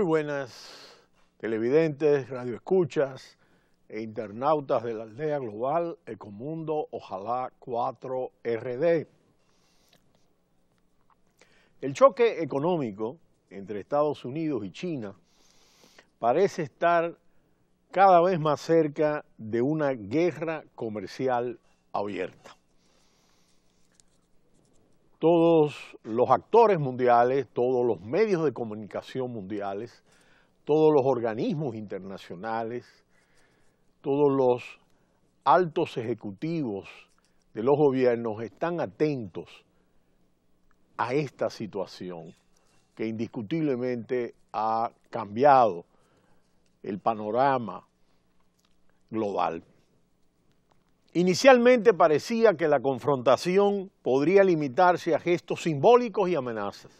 Muy buenas televidentes, radioescuchas e internautas de la aldea global Ecomundo Ojalá 4RD. El choque económico entre Estados Unidos y China parece estar cada vez más cerca de una guerra comercial abierta todos los actores mundiales, todos los medios de comunicación mundiales, todos los organismos internacionales, todos los altos ejecutivos de los gobiernos están atentos a esta situación que indiscutiblemente ha cambiado el panorama global. Inicialmente parecía que la confrontación podría limitarse a gestos simbólicos y amenazas.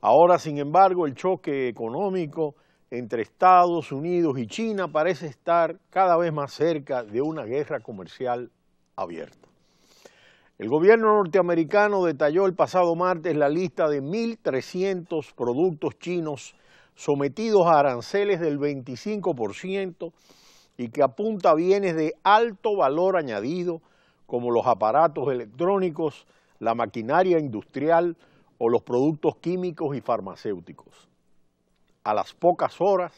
Ahora, sin embargo, el choque económico entre Estados Unidos y China parece estar cada vez más cerca de una guerra comercial abierta. El gobierno norteamericano detalló el pasado martes la lista de 1.300 productos chinos sometidos a aranceles del 25% y que apunta bienes de alto valor añadido, como los aparatos electrónicos, la maquinaria industrial o los productos químicos y farmacéuticos. A las pocas horas,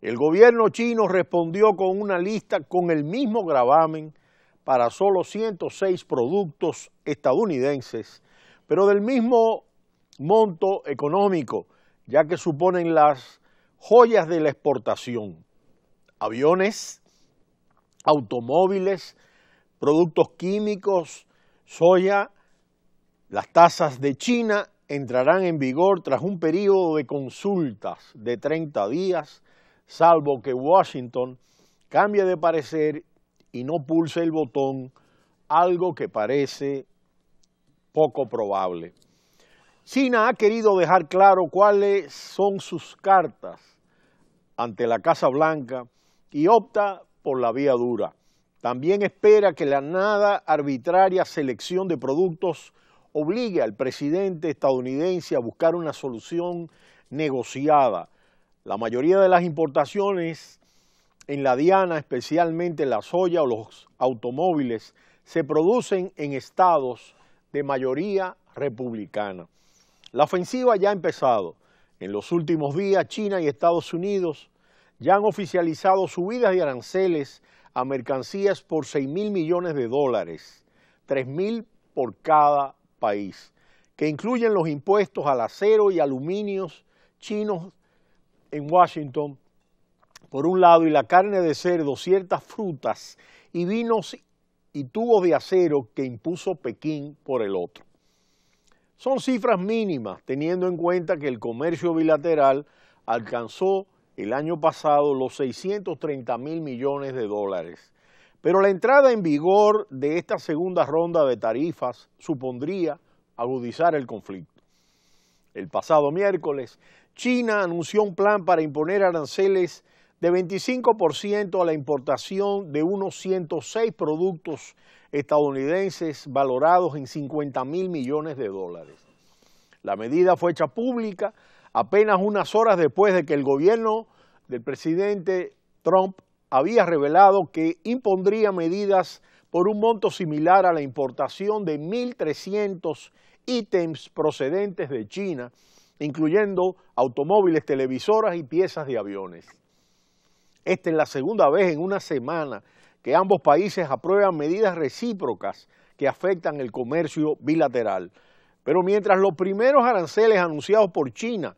el gobierno chino respondió con una lista con el mismo gravamen para solo 106 productos estadounidenses, pero del mismo monto económico, ya que suponen las joyas de la exportación aviones, automóviles, productos químicos, soya, las tasas de China entrarán en vigor tras un periodo de consultas de 30 días, salvo que Washington cambie de parecer y no pulse el botón, algo que parece poco probable. China ha querido dejar claro cuáles son sus cartas ante la Casa Blanca y opta por la vía dura. También espera que la nada arbitraria selección de productos obligue al presidente estadounidense a buscar una solución negociada. La mayoría de las importaciones en la Diana, especialmente la soya o los automóviles, se producen en estados de mayoría republicana. La ofensiva ya ha empezado. En los últimos días, China y Estados Unidos ya han oficializado subidas de aranceles a mercancías por 6 mil millones de dólares, 3.000 mil por cada país, que incluyen los impuestos al acero y aluminios chinos en Washington, por un lado, y la carne de cerdo, ciertas frutas y vinos y tubos de acero que impuso Pekín por el otro. Son cifras mínimas, teniendo en cuenta que el comercio bilateral alcanzó el año pasado los 630 mil millones de dólares. Pero la entrada en vigor de esta segunda ronda de tarifas supondría agudizar el conflicto. El pasado miércoles, China anunció un plan para imponer aranceles de 25% a la importación de unos 106 productos estadounidenses valorados en 50 mil millones de dólares. La medida fue hecha pública apenas unas horas después de que el gobierno del presidente Trump había revelado que impondría medidas por un monto similar a la importación de 1.300 ítems procedentes de China, incluyendo automóviles, televisoras y piezas de aviones. Esta es la segunda vez en una semana que ambos países aprueban medidas recíprocas que afectan el comercio bilateral. Pero mientras los primeros aranceles anunciados por China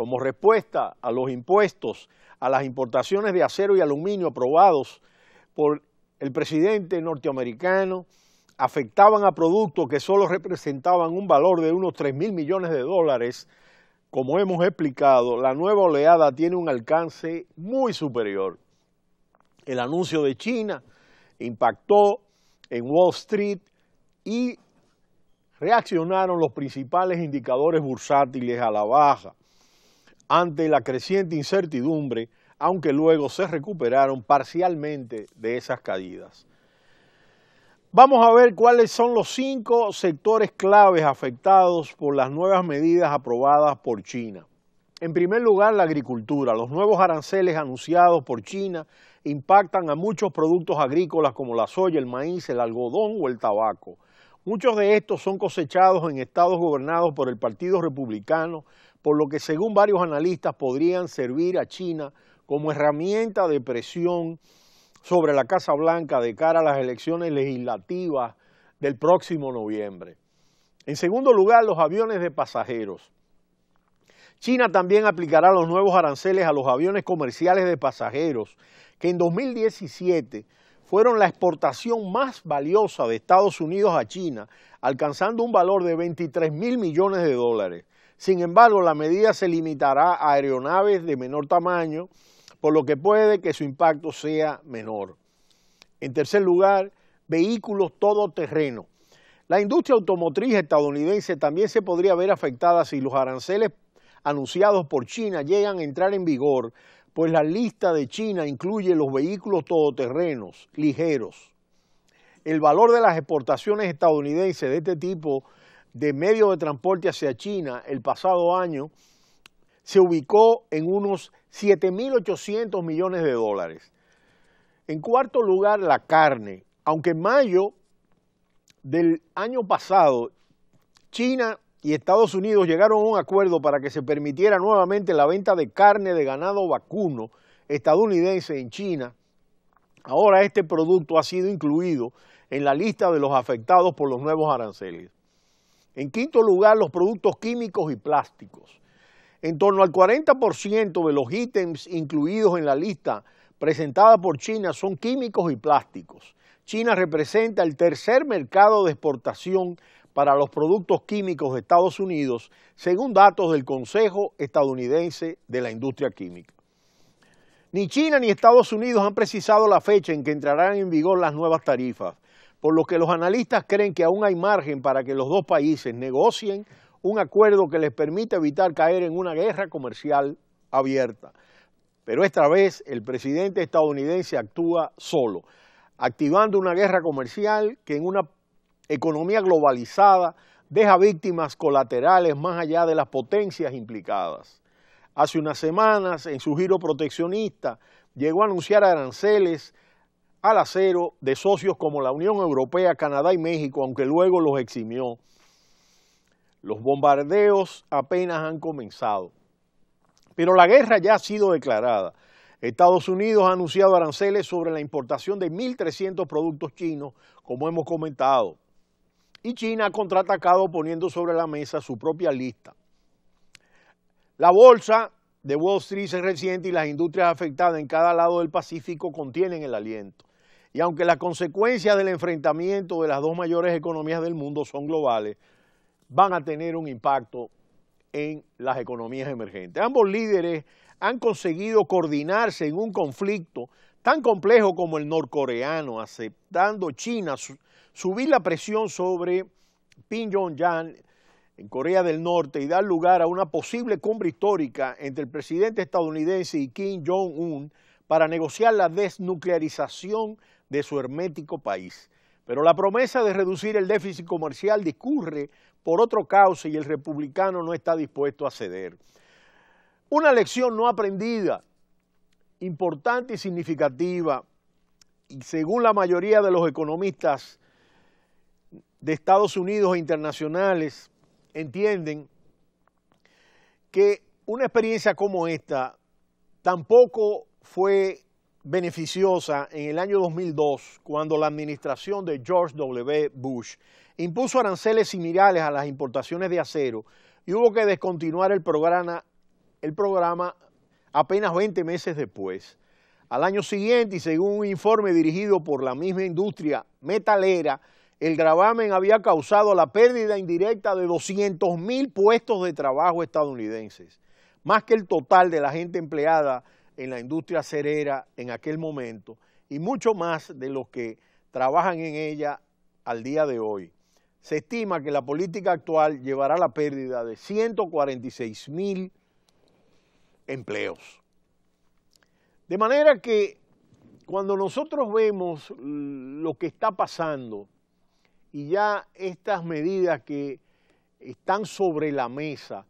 como respuesta a los impuestos a las importaciones de acero y aluminio aprobados por el presidente norteamericano, afectaban a productos que solo representaban un valor de unos 3 mil millones de dólares, como hemos explicado, la nueva oleada tiene un alcance muy superior. El anuncio de China impactó en Wall Street y reaccionaron los principales indicadores bursátiles a la baja ante la creciente incertidumbre, aunque luego se recuperaron parcialmente de esas caídas. Vamos a ver cuáles son los cinco sectores claves afectados por las nuevas medidas aprobadas por China. En primer lugar, la agricultura. Los nuevos aranceles anunciados por China impactan a muchos productos agrícolas como la soya, el maíz, el algodón o el tabaco. Muchos de estos son cosechados en estados gobernados por el Partido Republicano, por lo que según varios analistas podrían servir a China como herramienta de presión sobre la Casa Blanca de cara a las elecciones legislativas del próximo noviembre. En segundo lugar, los aviones de pasajeros. China también aplicará los nuevos aranceles a los aviones comerciales de pasajeros, que en 2017 fueron la exportación más valiosa de Estados Unidos a China, alcanzando un valor de 23 mil millones de dólares. Sin embargo, la medida se limitará a aeronaves de menor tamaño, por lo que puede que su impacto sea menor. En tercer lugar, vehículos todoterrenos. La industria automotriz estadounidense también se podría ver afectada si los aranceles anunciados por China llegan a entrar en vigor, pues la lista de China incluye los vehículos todoterrenos ligeros. El valor de las exportaciones estadounidenses de este tipo de medios de transporte hacia China el pasado año se ubicó en unos 7.800 millones de dólares. En cuarto lugar, la carne. Aunque en mayo del año pasado, China y Estados Unidos llegaron a un acuerdo para que se permitiera nuevamente la venta de carne de ganado vacuno estadounidense en China, ahora este producto ha sido incluido en la lista de los afectados por los nuevos aranceles. En quinto lugar, los productos químicos y plásticos. En torno al 40% de los ítems incluidos en la lista presentada por China son químicos y plásticos. China representa el tercer mercado de exportación para los productos químicos de Estados Unidos, según datos del Consejo Estadounidense de la Industria Química. Ni China ni Estados Unidos han precisado la fecha en que entrarán en vigor las nuevas tarifas, por lo que los analistas creen que aún hay margen para que los dos países negocien un acuerdo que les permita evitar caer en una guerra comercial abierta. Pero esta vez el presidente estadounidense actúa solo, activando una guerra comercial que en una economía globalizada deja víctimas colaterales más allá de las potencias implicadas. Hace unas semanas, en su giro proteccionista, llegó a anunciar aranceles al acero de socios como la Unión Europea, Canadá y México, aunque luego los eximió. Los bombardeos apenas han comenzado. Pero la guerra ya ha sido declarada. Estados Unidos ha anunciado aranceles sobre la importación de 1.300 productos chinos, como hemos comentado. Y China ha contraatacado poniendo sobre la mesa su propia lista. La bolsa de Wall Street es reciente y las industrias afectadas en cada lado del Pacífico contienen el aliento. Y aunque las consecuencias del enfrentamiento de las dos mayores economías del mundo son globales, van a tener un impacto en las economías emergentes. Ambos líderes han conseguido coordinarse en un conflicto tan complejo como el norcoreano, aceptando China subir la presión sobre Pyongyang en Corea del Norte y dar lugar a una posible cumbre histórica entre el presidente estadounidense y Kim Jong-un para negociar la desnuclearización de su hermético país. Pero la promesa de reducir el déficit comercial discurre por otro causa y el republicano no está dispuesto a ceder. Una lección no aprendida, importante y significativa, y según la mayoría de los economistas de Estados Unidos e internacionales, entienden que una experiencia como esta tampoco fue beneficiosa en el año 2002 cuando la administración de George W. Bush impuso aranceles similares a las importaciones de acero y hubo que descontinuar el programa, apenas 20 meses después. Al año siguiente, y según un informe dirigido por la misma industria metalera, el gravamen había causado la pérdida indirecta de 200 mil puestos de trabajo estadounidenses, más que el total de la gente empleada en la industria cerera en aquel momento y mucho más de los que trabajan en ella al día de hoy. Se estima que la política actual llevará a la pérdida de 146 mil empleos. De manera que cuando nosotros vemos lo que está pasando y ya estas medidas que están sobre la mesa,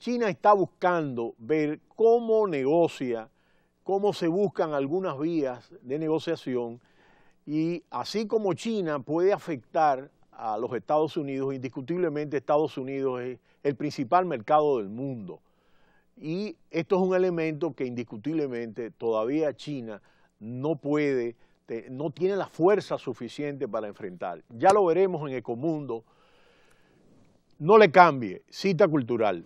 China está buscando ver cómo negocia cómo se buscan algunas vías de negociación y así como China puede afectar a los Estados Unidos, indiscutiblemente Estados Unidos es el principal mercado del mundo. Y esto es un elemento que indiscutiblemente todavía China no puede, no tiene la fuerza suficiente para enfrentar. Ya lo veremos en Ecomundo. No le cambie, cita cultural.